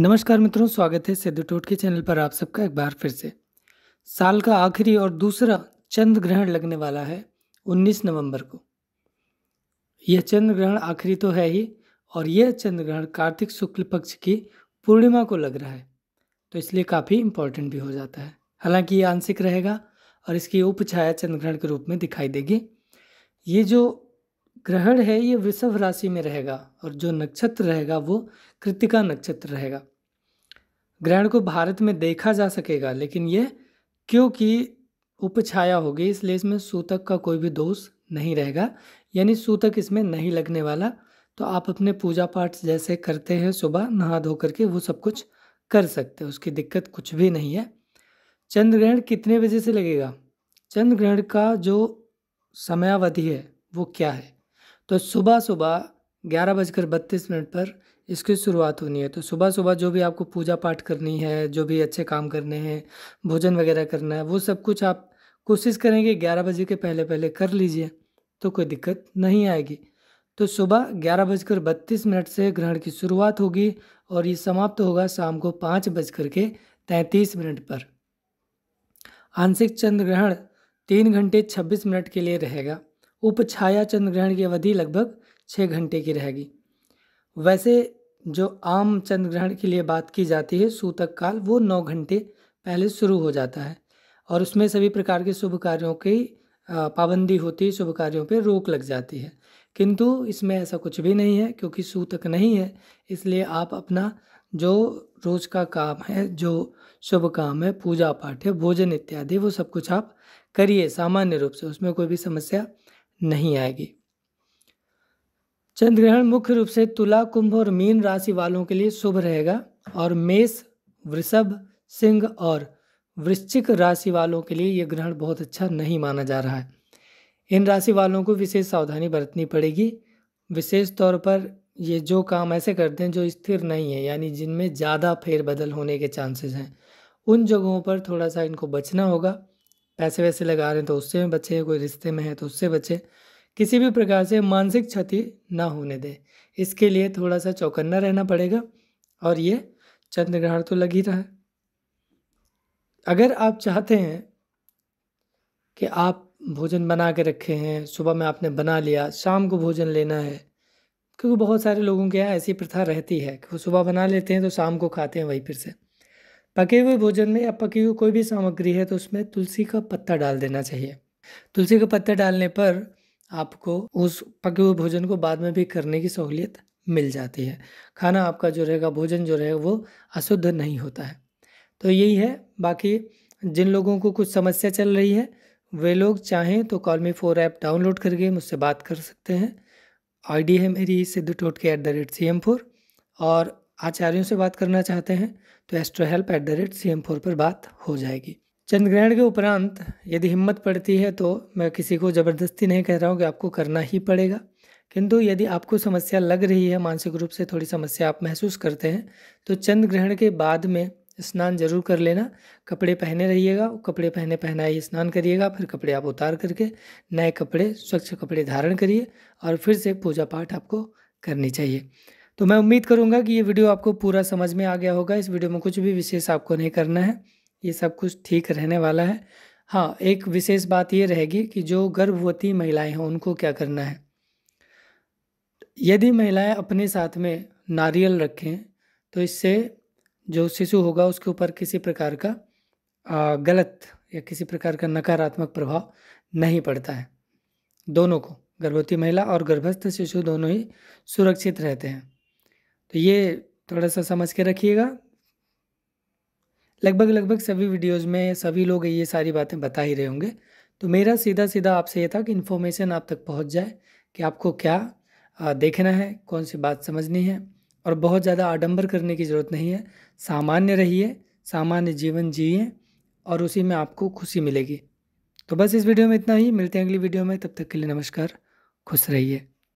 नमस्कार मित्रों स्वागत है सिद्धू टोट के चैनल पर आप सबका एक बार फिर से साल का आखिरी और दूसरा चंद्र ग्रहण लगने वाला है 19 नवंबर को यह चंद्र ग्रहण आखिरी तो है ही और यह चंद्र ग्रहण कार्तिक शुक्ल पक्ष की पूर्णिमा को लग रहा है तो इसलिए काफ़ी इम्पोर्टेंट भी हो जाता है हालांकि ये आंशिक रहेगा और इसकी उप छाया चंद्र ग्रहण के रूप में दिखाई देगी ये जो ग्रहण है ये वृषभ राशि में रहेगा और जो नक्षत्र रहेगा वो कृतिका नक्षत्र रहेगा ग्रहण को भारत में देखा जा सकेगा लेकिन ये क्योंकि उपछाया होगी इसलिए इसमें सूतक का कोई भी दोष नहीं रहेगा यानी सूतक इसमें नहीं लगने वाला तो आप अपने पूजा पाठ जैसे करते हैं सुबह नहा धो करके वो सब कुछ कर सकते हैं उसकी दिक्कत कुछ भी नहीं है चंद्र ग्रहण कितने बजे से लगेगा चंद्र ग्रहण का जो समयावधि है वो क्या है तो सुबह सुबह ग्यारह बजकर बत्तीस मिनट पर इसकी शुरुआत होनी है तो सुबह सुबह जो भी आपको पूजा पाठ करनी है जो भी अच्छे काम करने हैं भोजन वगैरह करना है वो सब कुछ आप कोशिश करेंगे ग्यारह बजे के पहले पहले कर लीजिए तो कोई दिक्कत नहीं आएगी तो सुबह ग्यारह बजकर बत्तीस मिनट से ग्रहण की शुरुआत होगी और ये समाप्त होगा शाम को पाँच बजकर के तैंतीस मिनट पर आंशिक चंद्र ग्रहण तीन घंटे छब्बीस मिनट के लिए रहेगा उप छाया चंद्र ग्रहण की अवधि लगभग छः घंटे की रहेगी वैसे जो आम चंद्र ग्रहण के लिए बात की जाती है सूतक काल वो नौ घंटे पहले शुरू हो जाता है और उसमें सभी प्रकार के शुभ कार्यों की पाबंदी होती है शुभ कार्यों पर रोक लग जाती है किंतु इसमें ऐसा कुछ भी नहीं है क्योंकि सूतक नहीं है इसलिए आप अपना जो रोज का काम है जो शुभ काम है पूजा पाठ है भोजन इत्यादि वो सब कुछ आप करिए सामान्य रूप से उसमें कोई भी समस्या नहीं आएगी चंद्र ग्रहण मुख्य रूप से तुला कुंभ और मीन राशि वालों के लिए शुभ रहेगा और मेष वृषभ सिंह और वृश्चिक राशि वालों के लिए यह ग्रहण बहुत अच्छा नहीं माना जा रहा है इन राशि वालों को विशेष सावधानी बरतनी पड़ेगी विशेष तौर पर ये जो काम ऐसे करते हैं जो स्थिर नहीं है यानी जिनमें ज़्यादा फेरबदल होने के चांसेस हैं उन जगहों पर थोड़ा सा इनको बचना होगा पैसे वैसे लगा रहे हैं तो उससे बचे कोई रिश्ते में है तो उससे बचे किसी भी प्रकार से मानसिक क्षति ना होने दें इसके लिए थोड़ा सा चौकन्ना रहना पड़ेगा और ये चंद्र ग्रहण तो लग ही रहा है अगर आप चाहते हैं कि आप भोजन बना के रखे हैं सुबह में आपने बना लिया शाम को भोजन लेना है क्योंकि बहुत सारे लोगों के यहाँ ऐसी प्रथा रहती है कि वो सुबह बना लेते हैं तो शाम को खाते हैं वहीं फिर से पके हुए भोजन में या पकी हुई कोई भी सामग्री है तो उसमें तुलसी का पत्ता डाल देना चाहिए तुलसी का पत्ता डालने पर आपको उस पके हुए भोजन को बाद में भी करने की सहूलियत मिल जाती है खाना आपका जो रहेगा भोजन जो रहेगा वो अशुद्ध नहीं होता है तो यही है बाकी जिन लोगों को कुछ समस्या चल रही है वे लोग चाहें तो कॉलमी फोर ऐप डाउनलोड करके मुझसे बात कर सकते हैं आईडी है मेरी सिद्धू टोटके at the rate C M four और आचार्यों से बात करना चाहते हैं तो astro help at the rate C M four पर बात हो जाएगी चंद्रग्रहण के उपरांत यदि हिम्मत पड़ती है तो मैं किसी को ज़बरदस्ती नहीं कह रहा हूँ कि आपको करना ही पड़ेगा किंतु यदि आपको समस्या लग रही है मानसिक रूप से थोड़ी समस्या आप महसूस करते हैं तो चंद्र ग्रहण के बाद में स्नान जरूर कर लेना कपड़े पहने रहिएगा कपड़े पहने पहनाए ही स्नान करिएगा फिर कपड़े आप उतार करके नए कपड़े स्वच्छ कपड़े धारण करिए और फिर से पूजा पाठ आपको करनी चाहिए तो मैं उम्मीद करूंगा कि ये वीडियो आपको पूरा समझ में आ गया होगा इस वीडियो में कुछ भी विशेष आपको नहीं करना है ये सब कुछ ठीक रहने वाला है हाँ एक विशेष बात ये रहेगी कि जो गर्भवती महिलाएं हैं उनको क्या करना है यदि महिलाएं अपने साथ में नारियल रखें तो इससे जो शिशु होगा उसके ऊपर किसी प्रकार का गलत या किसी प्रकार का नकारात्मक प्रभाव नहीं पड़ता है दोनों को गर्भवती महिला और गर्भस्थ शिशु दोनों ही सुरक्षित रहते हैं तो ये थोड़ा सा समझ के रखिएगा लगभग लगभग सभी वीडियोस में सभी लोग ये सारी बातें बता ही रहे होंगे तो मेरा सीधा सीधा आपसे ये था कि इन्फॉर्मेशन आप तक पहुंच जाए कि आपको क्या देखना है कौन सी बात समझनी है और बहुत ज़्यादा आडंबर करने की ज़रूरत नहीं है सामान्य रहिए सामान्य जीवन जिए और उसी में आपको खुशी मिलेगी तो बस इस वीडियो में इतना ही मिलते हैं अगली वीडियो में तब तक के लिए नमस्कार खुश रहिए